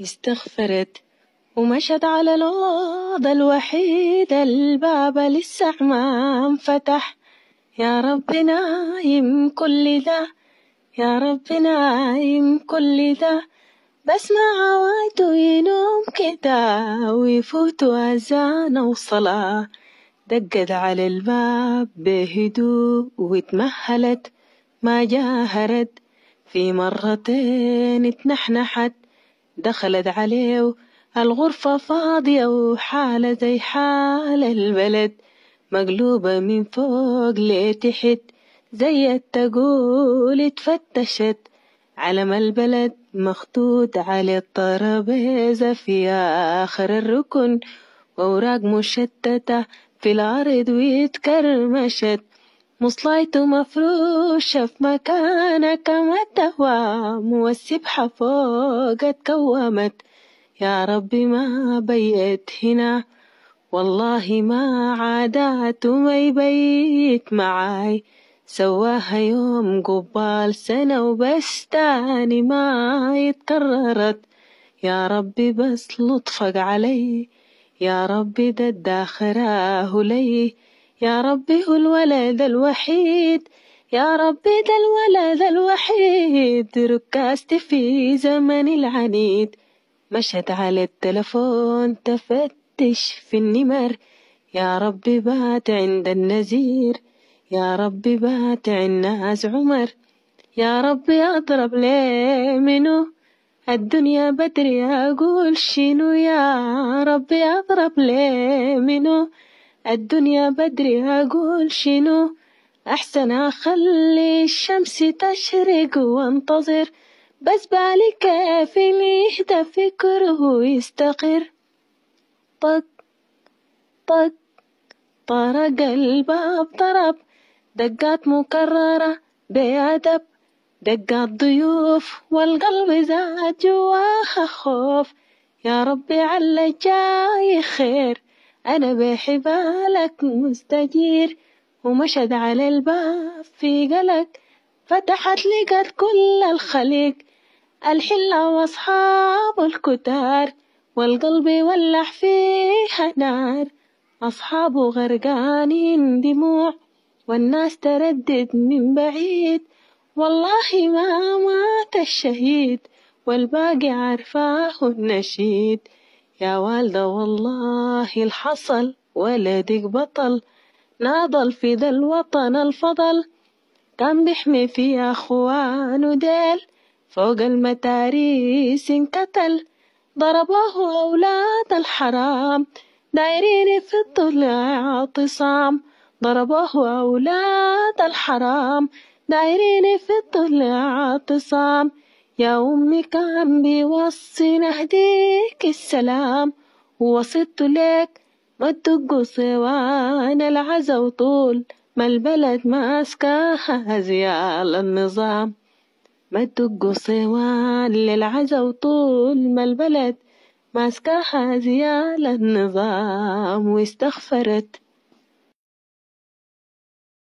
استغفرت ومشت على الأوضة الوحيدة الباب لسه ما انفتح يا رب نايم كل ده يا رب نايم كل ده بس ما عوايته ينوم كده ويفوت أذان وصلاة دقت على الباب بهدوء وتمهلت ما جاهرت في مرتين اتنحنحت دخلت عليه الغرفة فاضية وحالة زي حال البلد مقلوبة من فوق لتحت زي التقول اتفتشت علم البلد مخطوط على الطرابيزة في آخر الركن وأوراق مشتتة في الأرض واتكرمشت مصليت مفروشة في مكانها كما الدوام والسبحة فوق اتكومت يا ربي ما بيت هنا والله ما عادات ما يبيت معاي سواها يوم قبال سنة وبس تاني ما يتكررت يا ربي بس لطفك علي يا ربي ده الداخرة لي يا ربي هو الولد الوحيد يا ربي ده الولد الوحيد ركزت في زمن العنيد مشهد على التلفون تفتش في النمر يا ربي بات عند النزير يا ربي بات الناس عمر يا ربي أضرب ليه منو الدنيا بدري أقول شنو يا ربي أضرب ليه منو الدنيا بدري أقول شنو أحسن أخلي الشمس تشرق وانتظر بس بالي كافل يهدى فكره ويستقر طق طق طرق الباب ضرب دقات مكررة بأدب دقات ضيوف والقلب زاد جواها خوف يا ربي على جاي خير أنا بحبالك مستجير ومشد على الباب في قلق فتحت لقت كل الخليق الحلة وأصحاب الكتار والقلب ولح فيها نار أصحابه غرقانين دموع والناس تردد من بعيد والله ما مات الشهيد والباقي عرفاه النشيد يا والدة والله الحصل ولدك بطل ناضل في ذا الوطن الفضل كان بيحمي في أخوانه ديل فوق المتاريس انقتل ضربوه أولاد الحرام دايرين في الضلع اعتصام ضربوه أولاد الحرام دايرين في الضلع اعتصام يا أمي كان بيوصي نهديك السلام ووصيت لك ما تدقوا صوان العزا وطول ما البلد ماسكاها هزيال النظام ما تدقوا صوان للعزا وطول ما البلد ماسكاها هزيال النظام واستغفرت